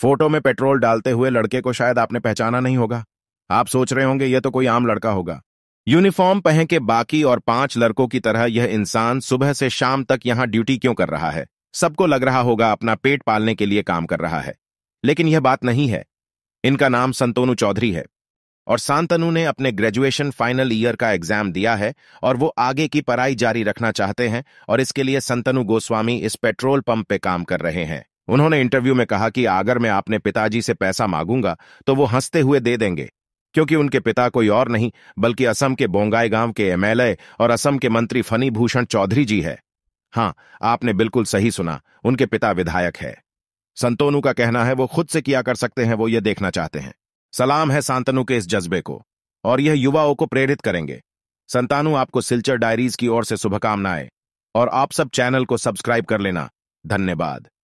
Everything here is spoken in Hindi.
फोटो में पेट्रोल डालते हुए लड़के को शायद आपने पहचाना नहीं होगा आप सोच रहे होंगे यह तो कोई आम लड़का होगा यूनिफॉर्म पहन के बाकी और पांच लड़कों की तरह यह इंसान सुबह से शाम तक यहां ड्यूटी क्यों कर रहा है सबको लग रहा होगा अपना पेट पालने के लिए काम कर रहा है लेकिन यह बात नहीं है इनका नाम संतोनु चौधरी है और सांतनु ने अपने ग्रेजुएशन फाइनल ईयर का एग्जाम दिया है और वो आगे की पढ़ाई जारी रखना चाहते हैं और इसके लिए संतनु गोस्वामी इस पेट्रोल पंप पे काम कर रहे हैं उन्होंने इंटरव्यू में कहा कि अगर मैं अपने पिताजी से पैसा मांगूंगा तो वो हंसते हुए दे देंगे क्योंकि उनके पिता कोई और नहीं बल्कि असम के बोंगाई गांव के एमएलए और असम के मंत्री फनी भूषण चौधरी जी है हाँ आपने बिल्कुल सही सुना उनके पिता विधायक है संतोनू का कहना है वो खुद से किया कर सकते हैं वो ये देखना चाहते हैं सलाम है सांतनु के इस जज्बे को और यह युवाओं को प्रेरित करेंगे संतानु आपको सिल्चर डायरीज की ओर से शुभकामनाएं और आप सब चैनल को सब्सक्राइब कर लेना धन्यवाद